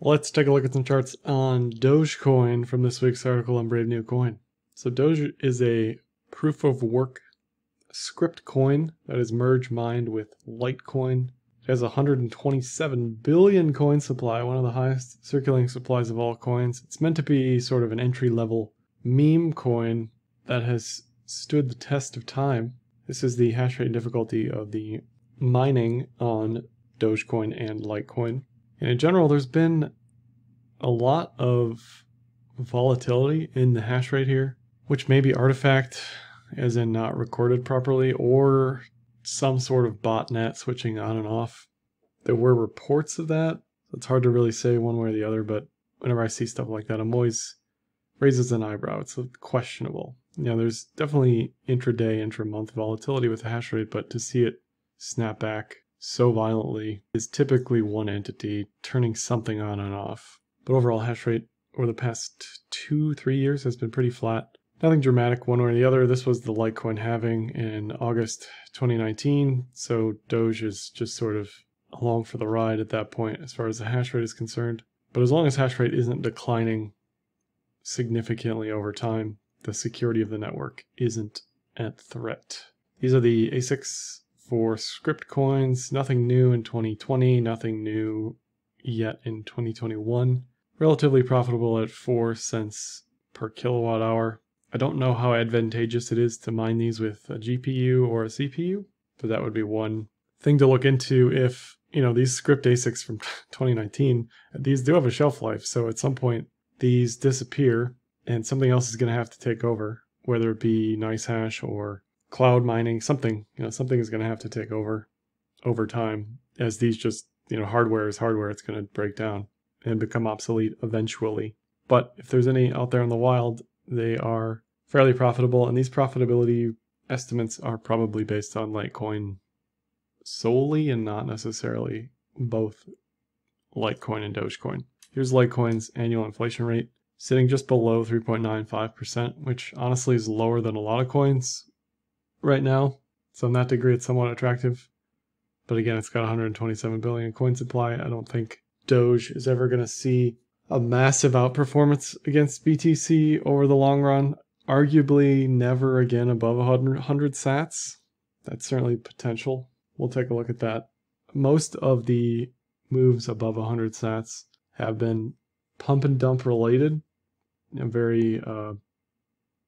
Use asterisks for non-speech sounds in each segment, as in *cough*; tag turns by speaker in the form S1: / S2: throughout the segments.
S1: Let's take a look at some charts on Dogecoin from this week's article on Brave New Coin. So Doge is a proof of work script coin that is merge mined with Litecoin. It has 127 billion coin supply, one of the highest circulating supplies of all coins. It's meant to be sort of an entry level meme coin that has stood the test of time. This is the hash rate difficulty of the mining on Dogecoin and Litecoin. And in general, there's been a lot of volatility in the hash rate here, which may be artifact, as in not recorded properly, or some sort of botnet switching on and off. There were reports of that. it's hard to really say one way or the other, but whenever I see stuff like that, I'm always raises an eyebrow. It's questionable. You know, there's definitely intraday, intra-month volatility with the hash rate, but to see it snap back so violently is typically one entity turning something on and off. But overall hash rate over the past two, three years has been pretty flat. Nothing dramatic one way or the other. This was the Litecoin halving in August 2019, so Doge is just sort of along for the ride at that point as far as the hash rate is concerned. But as long as hash rate isn't declining significantly over time, the security of the network isn't at threat. These are the ASICs for script coins, nothing new in 2020, nothing new yet in 2021. Relatively profitable at 4 cents per kilowatt hour. I don't know how advantageous it is to mine these with a GPU or a CPU, but that would be one thing to look into if, you know, these script ASICs from *laughs* 2019, these do have a shelf life, so at some point these disappear and something else is going to have to take over, whether it be NiceHash or cloud mining, something, you know, something is going to have to take over over time as these just, you know, hardware is hardware. It's going to break down and become obsolete eventually. But if there's any out there in the wild, they are fairly profitable. And these profitability estimates are probably based on Litecoin solely and not necessarily both Litecoin and Dogecoin. Here's Litecoin's annual inflation rate sitting just below 3.95%, which honestly is lower than a lot of coins right now. So in that degree, it's somewhat attractive. But again, it's got 127 billion coin supply. I don't think Doge is ever going to see a massive outperformance against BTC over the long run. Arguably, never again above 100 sats. That's certainly potential. We'll take a look at that. Most of the moves above 100 sats have been pump and dump related. A very uh,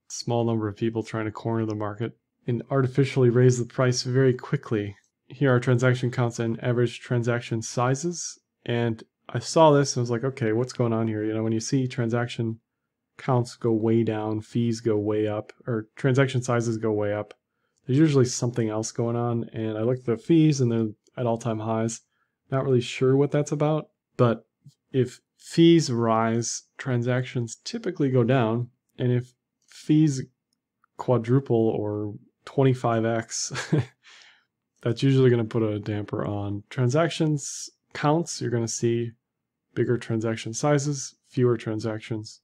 S1: small number of people trying to corner the market and artificially raise the price very quickly. Here are transaction counts and average transaction sizes. And I saw this and I was like, okay, what's going on here? You know, when you see transaction counts go way down, fees go way up, or transaction sizes go way up, there's usually something else going on. And I looked at the fees and they're at all time highs. Not really sure what that's about, but if fees rise, transactions typically go down. And if fees quadruple or 25x. *laughs* That's usually going to put a damper on transactions counts. You're going to see bigger transaction sizes, fewer transactions,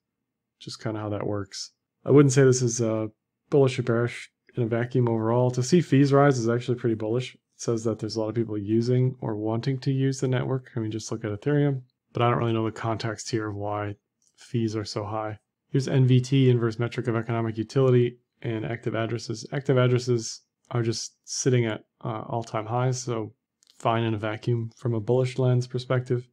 S1: just kind of how that works. I wouldn't say this is a bullish or bearish in a vacuum overall. To see fees rise is actually pretty bullish. It says that there's a lot of people using or wanting to use the network. I mean, just look at Ethereum. But I don't really know the context here of why fees are so high. Here's NVT, inverse metric of economic utility and active addresses. Active addresses are just sitting at uh, all-time highs, so fine in a vacuum from a bullish lens perspective.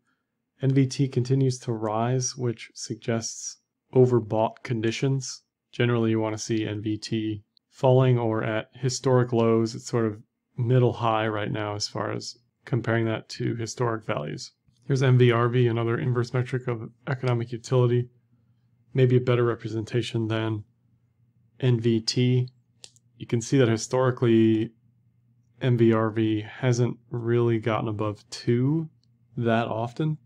S1: NVT continues to rise, which suggests overbought conditions. Generally, you want to see NVT falling or at historic lows. It's sort of middle high right now as far as comparing that to historic values. Here's MVRV, another inverse metric of economic utility. Maybe a better representation than NVT, you can see that historically MVRV hasn't really gotten above 2 that often.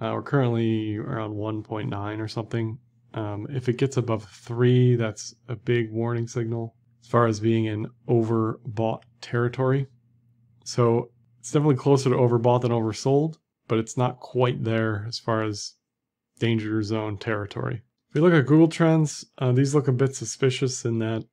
S1: Uh, we're currently around 1.9 or something. Um, if it gets above 3, that's a big warning signal as far as being in overbought territory. So it's definitely closer to overbought than oversold, but it's not quite there as far as danger zone territory. If we look at Google Trends, uh, these look a bit suspicious in that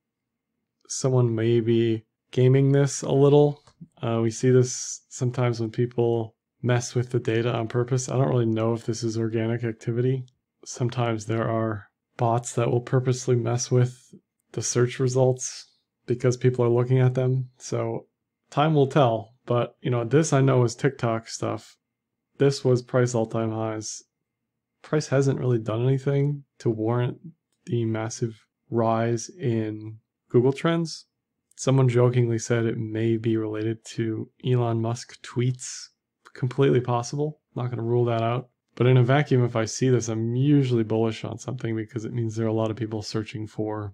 S1: someone may be gaming this a little. Uh, we see this sometimes when people mess with the data on purpose. I don't really know if this is organic activity. Sometimes there are bots that will purposely mess with the search results because people are looking at them. So time will tell. But you know, this I know is TikTok stuff. This was price all time highs price hasn't really done anything to warrant the massive rise in Google Trends. Someone jokingly said it may be related to Elon Musk tweets. Completely possible. Not going to rule that out. But in a vacuum, if I see this, I'm usually bullish on something because it means there are a lot of people searching for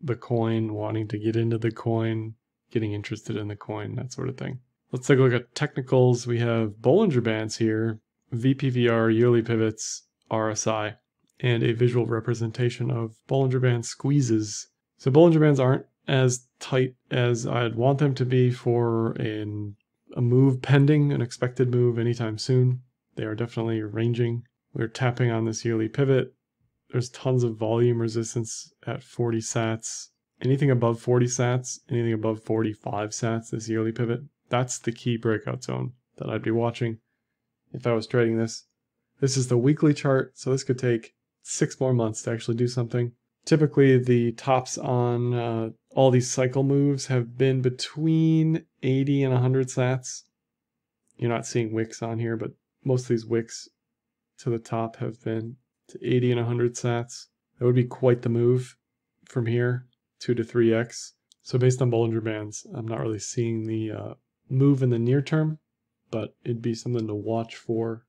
S1: the coin, wanting to get into the coin, getting interested in the coin, that sort of thing. Let's take a look at technicals. We have Bollinger Bands here. VPVR yearly pivots RSI and a visual representation of Bollinger Band squeezes. So Bollinger Bands aren't as tight as I'd want them to be for an, a move pending, an expected move anytime soon. They are definitely ranging. We're tapping on this yearly pivot. There's tons of volume resistance at 40 sats. Anything above 40 sats, anything above 45 sats, this yearly pivot, that's the key breakout zone that I'd be watching if I was trading this. This is the weekly chart, so this could take six more months to actually do something. Typically, the tops on uh, all these cycle moves have been between 80 and 100 sats. You're not seeing wicks on here, but most of these wicks to the top have been to 80 and 100 sats. That would be quite the move from here, 2 to 3x. So based on Bollinger Bands, I'm not really seeing the uh, move in the near term, but it'd be something to watch for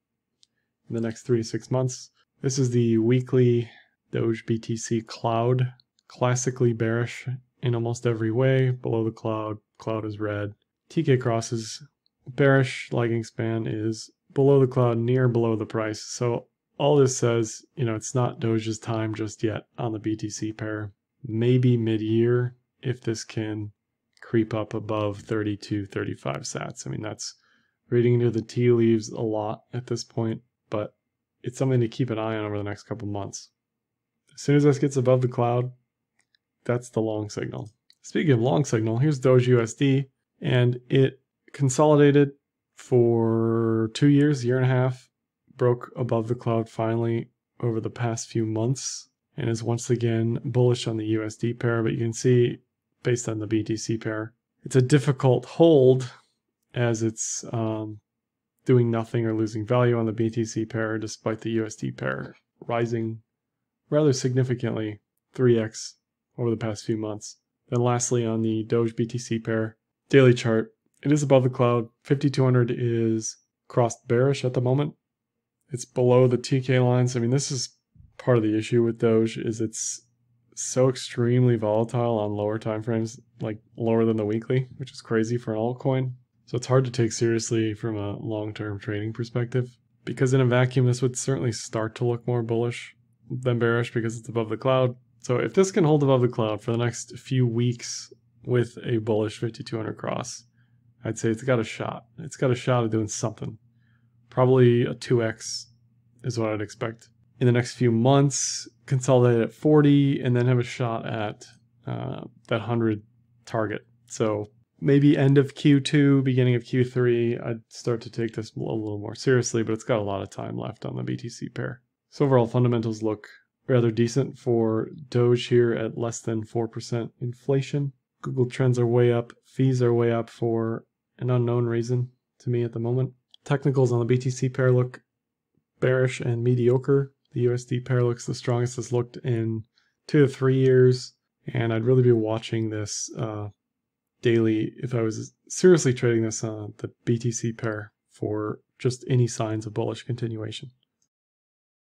S1: in the next three to six months. This is the weekly Doge BTC cloud, classically bearish in almost every way. Below the cloud, cloud is red. TK crosses, bearish, lagging span is below the cloud, near below the price. So all this says, you know, it's not Doge's time just yet on the BTC pair. Maybe mid-year if this can creep up above 32, 35 sats. I mean, that's reading into the tea leaves a lot at this point, but it's something to keep an eye on over the next couple months. As soon as this gets above the cloud, that's the long signal. Speaking of long signal, here's Doge USD, and it consolidated for two years, year and a half, broke above the cloud finally over the past few months, and is once again bullish on the USD pair. But you can see, based on the BTC pair, it's a difficult hold as it's um, doing nothing or losing value on the BTC pair despite the USD pair rising rather significantly 3x over the past few months. Then lastly on the Doge BTC pair daily chart, it is above the cloud. 5200 is crossed bearish at the moment. It's below the TK lines. I mean, this is part of the issue with Doge is it's so extremely volatile on lower time frames, like lower than the weekly, which is crazy for an altcoin. So it's hard to take seriously from a long-term trading perspective because in a vacuum this would certainly start to look more bullish than bearish because it's above the cloud. So if this can hold above the cloud for the next few weeks with a bullish 5200 cross, I'd say it's got a shot. It's got a shot at doing something. Probably a 2x is what I'd expect. In the next few months, consolidate at 40 and then have a shot at uh, that 100 target. So maybe end of Q2, beginning of Q3, I'd start to take this a little more seriously, but it's got a lot of time left on the BTC pair. So overall fundamentals look rather decent for Doge here at less than 4% inflation. Google Trends are way up, fees are way up for an unknown reason to me at the moment. Technicals on the BTC pair look bearish and mediocre. The USD pair looks the strongest it's looked in two to three years, and I'd really be watching this uh, daily if I was seriously trading this on the BTC pair for just any signs of bullish continuation.